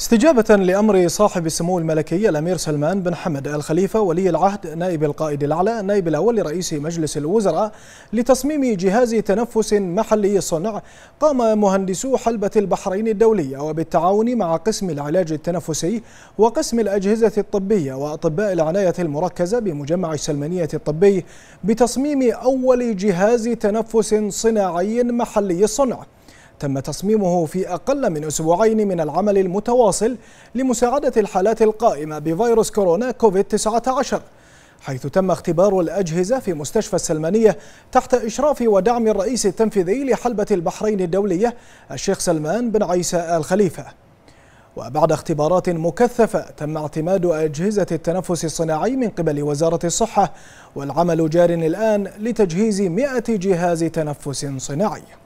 استجابة لأمر صاحب السمو الملكي الأمير سلمان بن حمد الخليفة ولي العهد نائب القائد الأعلى النائب الأول لرئيس مجلس الوزراء لتصميم جهاز تنفس محلي الصنع قام مهندسو حلبة البحرين الدولية وبالتعاون مع قسم العلاج التنفسي وقسم الأجهزة الطبية وأطباء العناية المركزة بمجمع السلمانية الطبي بتصميم أول جهاز تنفس صناعي محلي الصنع تم تصميمه في أقل من أسبوعين من العمل المتواصل لمساعدة الحالات القائمة بفيروس كورونا كوفيد-19 حيث تم اختبار الأجهزة في مستشفى السلمانية تحت إشراف ودعم الرئيس التنفيذي لحلبة البحرين الدولية الشيخ سلمان بن عيسى آل خليفة وبعد اختبارات مكثفة تم اعتماد أجهزة التنفس الصناعي من قبل وزارة الصحة والعمل جار الآن لتجهيز 100 جهاز تنفس صناعي